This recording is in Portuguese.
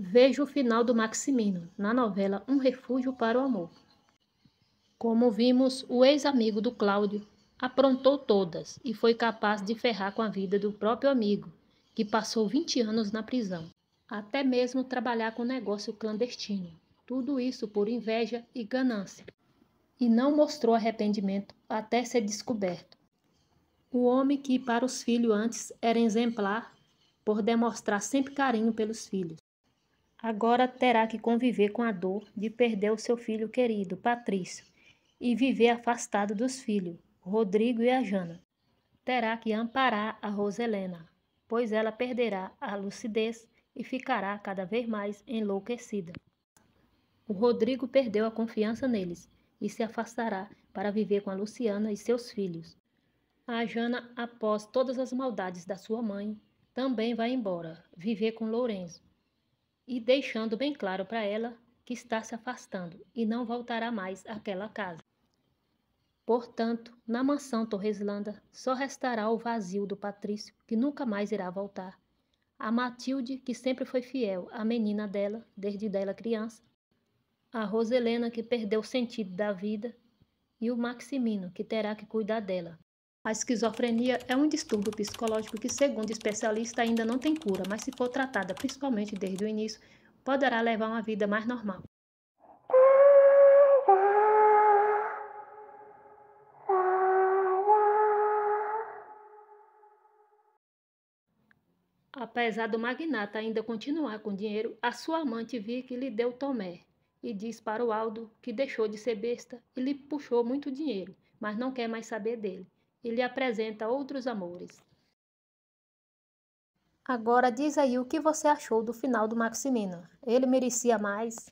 Vejo o final do Maximino, na novela Um Refúgio para o Amor. Como vimos, o ex-amigo do Cláudio aprontou todas e foi capaz de ferrar com a vida do próprio amigo, que passou 20 anos na prisão, até mesmo trabalhar com negócio clandestino. Tudo isso por inveja e ganância. E não mostrou arrependimento até ser descoberto. O homem que para os filhos antes era exemplar por demonstrar sempre carinho pelos filhos, Agora terá que conviver com a dor de perder o seu filho querido, Patrício, e viver afastado dos filhos, Rodrigo e a Jana. Terá que amparar a Roselena, pois ela perderá a lucidez e ficará cada vez mais enlouquecida. O Rodrigo perdeu a confiança neles e se afastará para viver com a Luciana e seus filhos. A Jana, após todas as maldades da sua mãe, também vai embora, viver com Lourenço e deixando bem claro para ela que está se afastando e não voltará mais àquela casa. Portanto, na mansão Torreslanda só restará o vazio do Patrício, que nunca mais irá voltar. A Matilde, que sempre foi fiel à menina dela, desde dela criança. A Roselena, que perdeu o sentido da vida. E o Maximino, que terá que cuidar dela, a esquizofrenia é um distúrbio psicológico que, segundo especialista, ainda não tem cura, mas se for tratada principalmente desde o início, poderá levar uma vida mais normal. Apesar do magnata ainda continuar com dinheiro, a sua amante Vicky lhe deu Tomé e diz para o Aldo que deixou de ser besta e lhe puxou muito dinheiro, mas não quer mais saber dele e lhe apresenta outros amores. Agora diz aí o que você achou do final do Maximino. Ele merecia mais?